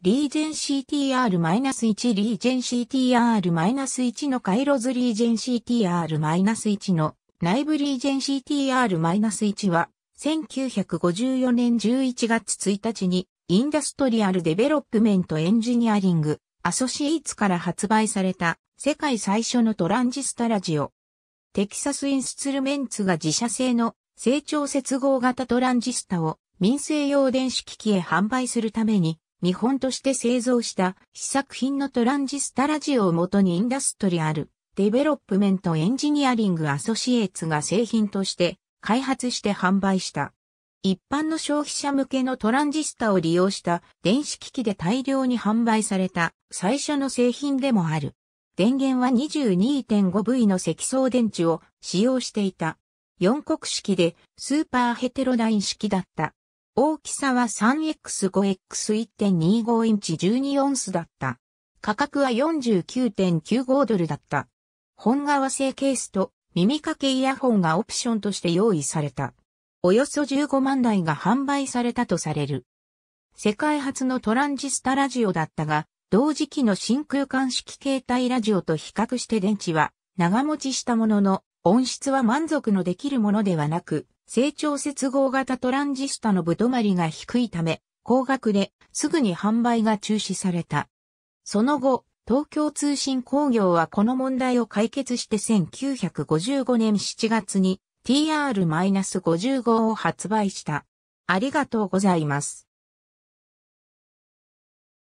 リージェン CTR-1 リージェン CTR-1 の回路図リージェン CTR-1 の内部リージェン CTR-1 は1954年11月1日にインダストリアルデベロップメントエンジニアリングアソシエイツから発売された世界最初のトランジスタラジオ。テキサスインスツルメンツが自社製の成長接合型トランジスタを民生用電子機器へ販売するために見本として製造した試作品のトランジスタラジオをもとにインダストリアル、デベロップメントエンジニアリングアソシエーツが製品として開発して販売した。一般の消費者向けのトランジスタを利用した電子機器で大量に販売された最初の製品でもある。電源は 22.5V の積層電池を使用していた。4国式でスーパーヘテロダイン式だった。大きさは 3x5x1.25 インチ12オンスだった。価格は49.95ドルだった。本革製ケースと耳掛けイヤホンがオプションとして用意された。およそ15万台が販売されたとされる。世界初のトランジスタラジオだったが、同時期の真空管式携帯ラジオと比較して電池は長持ちしたものの、音質は満足のできるものではなく、成長接合型トランジスタのぶとまりが低いため、高額ですぐに販売が中止された。その後、東京通信工業はこの問題を解決して1955年7月に TR-55 を発売した。ありがとうございます。